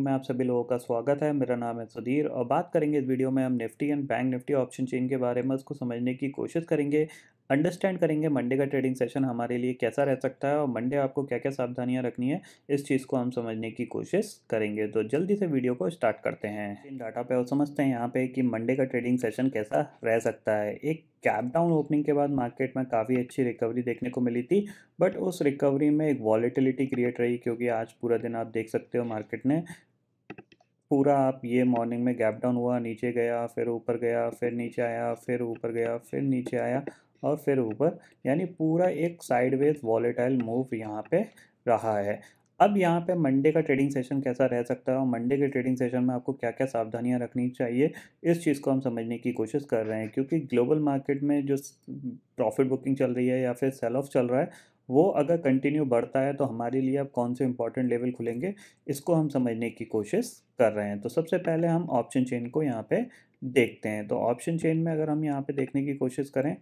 video में आप सभी लोगों का स्वागत है मेरा नाम है सुधीर और बात करेंगे इस वीडियो में हम Nifty and bank Nifty option chain के बारे में उसको समझने की कोशिश करेंगे अंडरस्टैंड करेंगे मंडे का ट्रेडिंग सेशन हमारे लिए कैसा रह सकता है और मंडे आपको क्या क्या सावधानियां रखनी है इस चीज़ को हम समझने की कोशिश करेंगे तो जल्दी से वीडियो को स्टार्ट करते हैं इन डाटा पे और समझते हैं यहाँ पे कि मंडे का ट्रेडिंग सेशन कैसा रह सकता है एक कैप डाउन ओपनिंग के बाद मार्केट में काफ़ी अच्छी रिकवरी देखने को मिली थी बट उस रिकवरी में एक वॉलीटिलिटी क्रिएट रही क्योंकि आज पूरा दिन आप देख सकते हो मार्केट ने पूरा आप ये मॉर्निंग में गैप डाउन हुआ नीचे गया फिर ऊपर गया फिर नीचे आया फिर ऊपर गया फिर नीचे आया और फिर ऊपर यानी पूरा एक साइडवेज वॉलेटाइल मूव यहाँ पे रहा है अब यहाँ पे मंडे का ट्रेडिंग सेशन कैसा रह सकता है और मंडे के ट्रेडिंग सेशन में आपको क्या क्या सावधानियाँ रखनी चाहिए इस चीज़ को हम समझने की कोशिश कर रहे हैं क्योंकि ग्लोबल मार्केट में जो प्रॉफिट बुकिंग चल रही है या फिर सेल ऑफ चल रहा है वो अगर कंटिन्यू बढ़ता है तो हमारे लिए अब कौन से इंपॉर्टेंट लेवल खुलेंगे इसको हम समझने की कोशिश कर रहे हैं तो सबसे पहले हम ऑप्शन चेन को यहाँ पे देखते हैं तो ऑप्शन चेन में अगर हम यहाँ पे देखने की कोशिश करें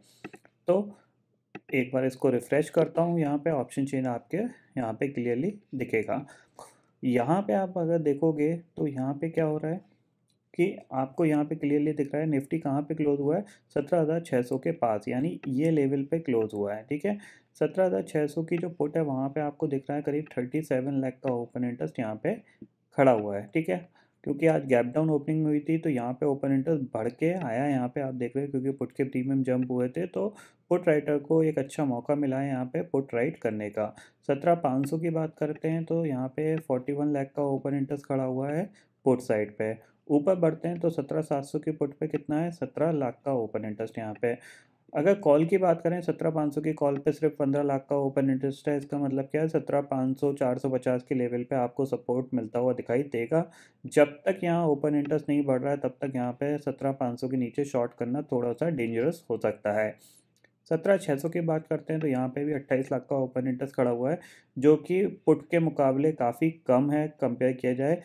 तो एक बार इसको रिफ़्रेश करता हूँ यहाँ पे ऑप्शन चेन आपके यहाँ पे क्लियरली दिखेगा यहाँ पे आप अगर देखोगे तो यहाँ पे क्या हो रहा है कि आपको यहाँ पे क्लियरली दिख रहा है निफ्टी कहाँ पे क्लोज हुआ है सत्रह हज़ार छः सौ के पास यानी ये लेवल पे क्लोज हुआ है ठीक है सत्रह हज़ार छः सौ की जो पुट है वहाँ पे आपको दिख रहा है करीब थर्टी सेवन लैख का ओपन इंटरेस्ट यहाँ पे खड़ा हुआ है ठीक है क्योंकि आज गैप डाउन ओपनिंग हुई थी तो यहाँ पे ओपन इंटरेस्ट बढ़ के आया यहाँ पे आप देख रहे हैं क्योंकि पुट के प्रीमियम जंप हुए थे तो पुट राइटर को एक अच्छा मौका मिला है यहाँ पे पुट राइट करने का सत्रह पाँच सौ की बात करते हैं तो यहाँ पे फोर्टी वन लैख का ओपन इंटरेस्ट खड़ा हुआ है पुट साइड पे ऊपर बढ़ते हैं तो सत्रह सात सौ के पुट पे कितना है सत्रह लाख का ओपन इंटरेस्ट यहाँ पे अगर कॉल की बात करें सत्रह पाँच सौ की कॉल पे सिर्फ पंद्रह लाख का ओपन इंटरेस्ट है इसका मतलब क्या है सत्रह पाँच सौ चार सौ पचास के लेवल पे आपको सपोर्ट मिलता हुआ दिखाई देगा जब तक यहाँ ओपन इंटरेस्ट नहीं बढ़ रहा है तब तक यहाँ पे सत्रह पाँच सौ के नीचे शॉर्ट करना थोड़ा सा डेंजरस हो सकता है सत्रह छः सौ की बात करते हैं तो यहाँ पे भी अट्ठाईस लाख का ओपन इंटरेस्ट खड़ा हुआ है जो कि पुट के मुकाबले काफ़ी कम है कंपेयर किया जाए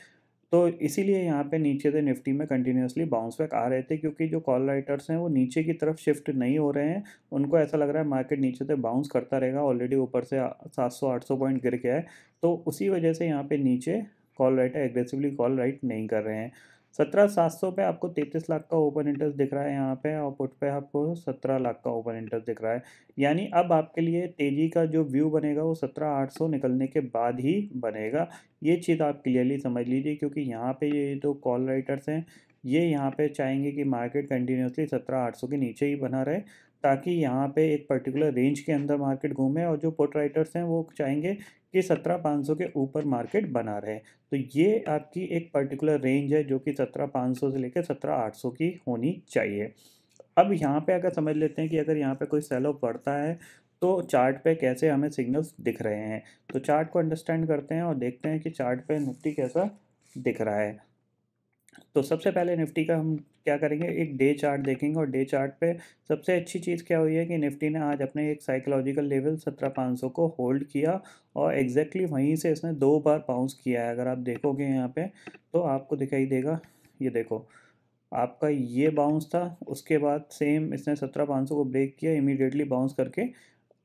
तो इसीलिए यहाँ पे नीचे से निफ्टी में कंटिन्यूसली बाउंस बैक आ रहे थे क्योंकि जो कॉल राइटर्स हैं वो नीचे की तरफ शिफ्ट नहीं हो रहे हैं उनको ऐसा लग रहा है मार्केट नीचे से बाउंस करता रहेगा ऑलरेडी ऊपर से 700-800 पॉइंट गिर गया है तो उसी वजह से यहाँ पे नीचे call writer aggressively call write नहीं कर रहे हैं सत्रह सात सौ पे आपको तैतीस लाख का ओपन इंटरेस्ट दिख रहा है यहाँ पे और पुट पे आपको सत्रह लाख का ओपन इंटरेस्ट दिख रहा है यानी अब आपके लिए तेज़ी का जो व्यू बनेगा वो सत्रह आठ सौ निकलने के बाद ही बनेगा ये चीज़ आप क्लियरली समझ लीजिए क्योंकि यहाँ पे ये जो तो कॉल राइटर्स हैं ये यहाँ पे चाहेंगे कि मार्केट कंटिन्यूसली सत्रह आठ सौ के नीचे ही बना रहे ताकि यहाँ पे एक पर्टिकुलर रेंज के अंदर मार्केट घूमे और जो पोट राइटर्स हैं वो चाहेंगे कि सत्रह पाँच सौ के ऊपर मार्केट बना रहे तो ये आपकी एक पर्टिकुलर रेंज है जो कि सत्रह पाँच सौ से लेकर सत्रह आठ सौ की होनी चाहिए अब यहाँ पे अगर समझ लेते हैं कि अगर यहाँ पे कोई सेलो पड़ता है तो चार्ट पे कैसे हमें सिग्नल्स दिख रहे हैं तो चार्ट को अंडरस्टैंड करते हैं और देखते हैं कि चार्ट पे निफ्टी कैसा दिख रहा है तो सबसे पहले निफ्टी का हम क्या करेंगे एक डे चार्ट देखेंगे और डे चार्ट पे सबसे अच्छी चीज़ क्या हुई है कि निफ्टी ने आज अपने एक साइकोलॉजिकल लेवल सत्रह पाँच सौ को होल्ड किया और एग्जैक्टली exactly वहीं से इसने दो बार बाउंस किया है अगर आप देखोगे यहाँ पे तो आपको दिखाई देगा ये देखो आपका ये बाउंस था उसके बाद सेम इसने सत्रह पाँच सौ को ब्रेक किया इमीडिएटली बाउंस करके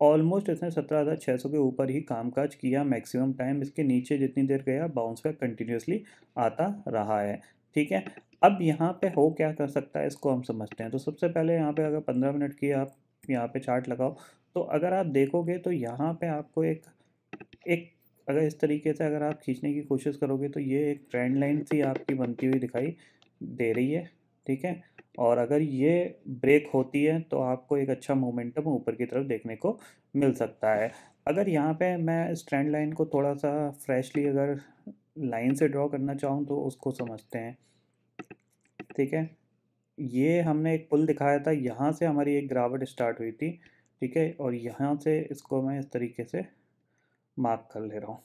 ऑलमोस्ट इसने सत्रह हज़ार छः सौ के ऊपर ही कामकाज किया मैक्सिमम टाइम इसके नीचे जितनी देर गया बाउंस का कंटिन्यूसली आता रहा है ठीक है अब यहाँ पे हो क्या कर सकता है इसको हम समझते हैं तो सबसे पहले यहाँ पे अगर पंद्रह मिनट की आप यहाँ पे चार्ट लगाओ तो अगर आप देखोगे तो यहाँ पे आपको एक एक अगर इस तरीके से अगर आप खींचने की कोशिश करोगे तो ये एक ट्रेंड लाइन सी आपकी बनती हुई दिखाई दे रही है ठीक है और अगर ये ब्रेक होती है तो आपको एक अच्छा मोमेंटम ऊपर की तरफ देखने को मिल सकता है अगर यहाँ पे मैं इस ट्रेंड लाइन को थोड़ा सा फ्रेशली अगर लाइन से ड्रॉ करना चाहूँ तो उसको समझते हैं ठीक है ये हमने एक पुल दिखाया था यहाँ से हमारी एक गिरावट स्टार्ट हुई थी ठीक है और यहाँ से इसको मैं इस तरीके से मार्क कर ले रहा हूँ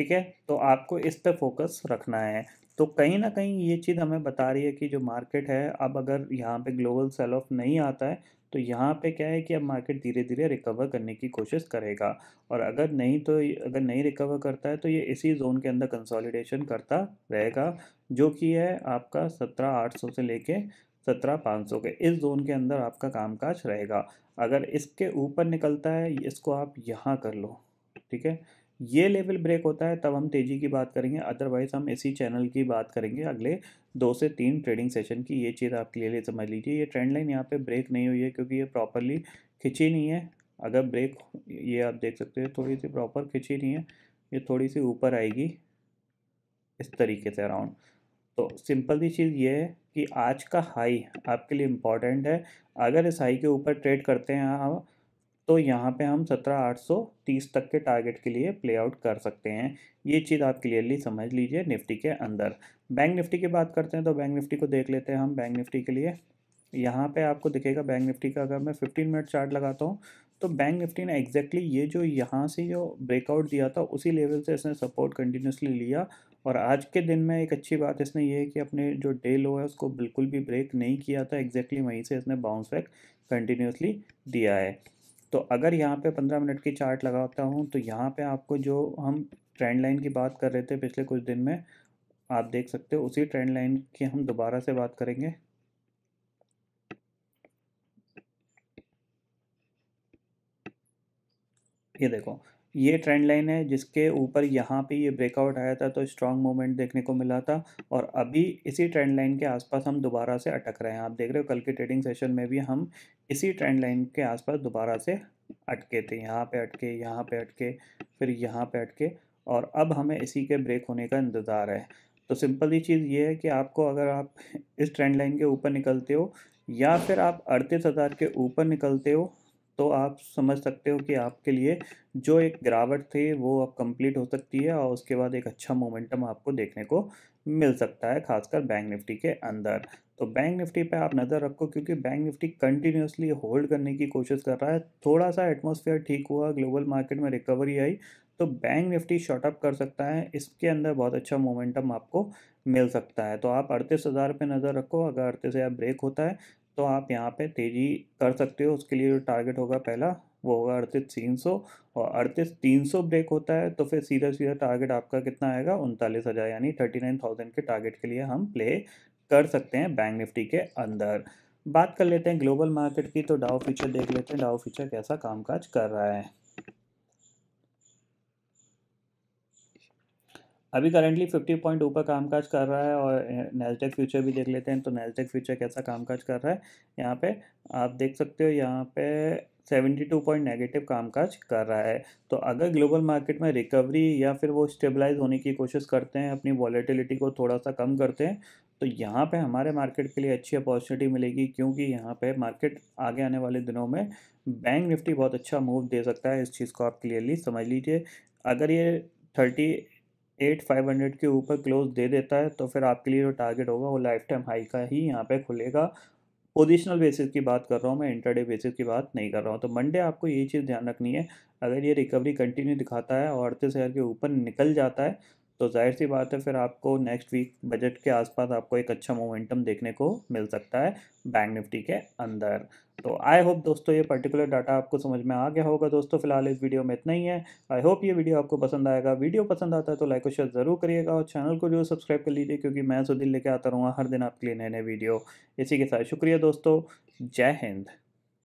ठीक है तो आपको इस पे फोकस रखना है तो कहीं ना कहीं ये चीज़ हमें बता रही है कि जो मार्केट है अब अगर यहाँ पे ग्लोबल सेल ऑफ नहीं आता है तो यहाँ पे क्या है कि अब मार्केट धीरे धीरे रिकवर करने की कोशिश करेगा और अगर नहीं तो अगर नहीं रिकवर करता है तो ये इसी जोन के अंदर कंसोलिडेशन करता रहेगा जो कि है आपका सत्रह आठ सौ से लेके सत्रह पाँच सौ के इस जोन के अंदर आपका कामकाज रहेगा अगर इसके ऊपर निकलता है इसको आप यहाँ कर लो ठीक है ये लेवल ब्रेक होता है तब हम तेज़ी की बात करेंगे अदरवाइज़ हम इसी चैनल की बात करेंगे अगले दो से तीन ट्रेडिंग सेशन की ये चीज़ आप लिए समझ लीजिए ये ट्रेंड लाइन यहाँ पे ब्रेक नहीं हुई है क्योंकि ये प्रॉपरली खिंची नहीं है अगर ब्रेक ये आप देख सकते हैं थोड़ी सी प्रॉपर खिंची नहीं है ये थोड़ी सी ऊपर आएगी इस तरीके से अराउंड तो सिंपल सी चीज़ ये है कि आज का हाई आपके लिए इम्पॉर्टेंट है अगर इस हाई के ऊपर ट्रेड करते हैं आप तो यहाँ पे हम सत्रह आठ सौ तीस तक के टारगेट के लिए प्ले आउट कर सकते हैं ये चीज़ आप क्लियरली समझ लीजिए निफ्टी के अंदर बैंक निफ्टी की बात करते हैं तो बैंक निफ्टी को देख लेते हैं हम बैंक निफ्टी के लिए यहाँ पे आपको दिखेगा बैंक निफ्टी का अगर मैं फिफ्टीन मिनट चार्ट लगाता हूँ तो बैंक निफ्टी ने एक्जैक्टली ये जो यहाँ से जो ब्रेकआउट दिया था उसी लेवल से इसने सपोर्ट कंटिन्यूसली लिया और आज के दिन में एक अच्छी बात इसने ये है कि अपने जो डे लो है उसको बिल्कुल भी ब्रेक नहीं किया था एक्जैक्टली वहीं से इसने बाउंस बैक कंटिन्यूसली दिया है तो अगर यहाँ पे पंद्रह मिनट की चार्ट लगाता हूँ तो यहाँ पे आपको जो हम ट्रेंड लाइन की बात कर रहे थे पिछले कुछ दिन में आप देख सकते हो उसी ट्रेंड लाइन की हम दोबारा से बात करेंगे ये देखो ये ट्रेंड लाइन है जिसके ऊपर यहाँ पे ये ब्रेकआउट आया था तो स्ट्रांग मोमेंट देखने को मिला था और अभी इसी ट्रेंड लाइन के आसपास हम दोबारा से अटक रहे हैं आप देख रहे हो कल के ट्रेडिंग सेशन में भी हम इसी ट्रेंड लाइन के आसपास दोबारा से अटके थे यहाँ पे अटके यहाँ पे अटके फिर यहाँ पे अटके और अब हमें इसी के ब्रेक होने का इंतज़ार है तो सिंपल ही चीज़ ये है कि आपको अगर आप इस ट्रेंड लाइन के ऊपर निकलते हो या फिर आप अड़तीस हज़ार के ऊपर निकलते हो तो आप समझ सकते हो कि आपके लिए जो एक गिरावट थी वो अब कंप्लीट हो सकती है और उसके बाद एक अच्छा मोमेंटम आपको देखने को मिल सकता है खासकर बैंक निफ्टी के अंदर तो बैंक निफ्टी पे आप नज़र रखो क्योंकि बैंक निफ्टी कंटिन्यूसली होल्ड करने की कोशिश कर रहा है थोड़ा सा एटमोसफियर ठीक हुआ ग्लोबल मार्केट में रिकवरी आई तो बैंक निफ्टी शॉर्ट अप कर सकता है इसके अंदर बहुत अच्छा मोमेंटम आपको मिल सकता है तो आप अड़तीस हज़ार पर नज़र रखो अगर अड़तीस हज़ार ब्रेक होता है तो आप यहाँ पे तेज़ी कर सकते हो उसके लिए जो टारगेट होगा पहला वो होगा अड़तीस तीन सौ और अड़तीस तीन सौ ब्रेक होता है तो फिर सीधा सीधा टारगेट आपका कितना आएगा उनतालीस हज़ार यानी थर्टी नाइन थाउजेंड के टारगेट के लिए हम प्ले कर सकते हैं बैंक निफ्टी के अंदर बात कर लेते हैं ग्लोबल मार्केट की तो डाओ फ्यूचर देख लेते हैं डाओ फ्यूचर कैसा कामकाज कर रहा है अभी करेंटली फिफ्टी पॉइंट ऊपर कामकाज कर रहा है और नेलटेक फ्यूचर भी देख लेते हैं तो नेलटेक फ्यूचर कैसा कामकाज कर रहा है यहाँ पे आप देख सकते हो यहाँ पे सेवेंटी टू पॉइंट नेगेटिव कामकाज कर रहा है तो अगर ग्लोबल मार्केट में रिकवरी या फिर वो स्टेबलाइज होने की कोशिश करते हैं अपनी वॉलेटिलिटी को थोड़ा सा कम करते हैं तो यहाँ पे हमारे मार्केट के लिए अच्छी अपॉर्चुनिटी मिलेगी क्योंकि यहाँ पे मार्केट आगे आने वाले दिनों में बैंक निफ्टी बहुत अच्छा मूव दे सकता है इस चीज़ को आप क्लियरली समझ लीजिए अगर ये थर्टी एट फाइव हंड्रेड के ऊपर क्लोज दे देता है तो फिर आपके लिए जो टारगेट होगा वो लाइफ टाइम हाई का ही यहाँ पे खुलेगा पोजिशनल बेसिस की बात कर रहा हूँ मैं इंटरडे बेसिस की बात नहीं कर रहा हूँ तो मंडे आपको ये चीज़ ध्यान रखनी है अगर ये रिकवरी कंटिन्यू दिखाता है और अड़तीस हज़ार के ऊपर निकल जाता है तो जाहिर सी बात है फिर आपको नेक्स्ट वीक बजट के आसपास आपको एक अच्छा मोमेंटम देखने को मिल सकता है बैंक निफ्टी के अंदर तो आई होप दोस्तों ये पर्टिकुलर डाटा आपको समझ में आ गया होगा दोस्तों फिलहाल इस वीडियो में इतना ही है आई होप ये वीडियो आपको पसंद आएगा वीडियो पसंद आता है तो लाइक और शेयर ज़रूर करिएगा और चैनल को जो सब्सक्राइब कर लीजिए क्योंकि मैं सुधीर लेके आता रहूँगा हर दिन आपके लिए नए नए वीडियो इसी के साथ शुक्रिया दोस्तों जय हिंद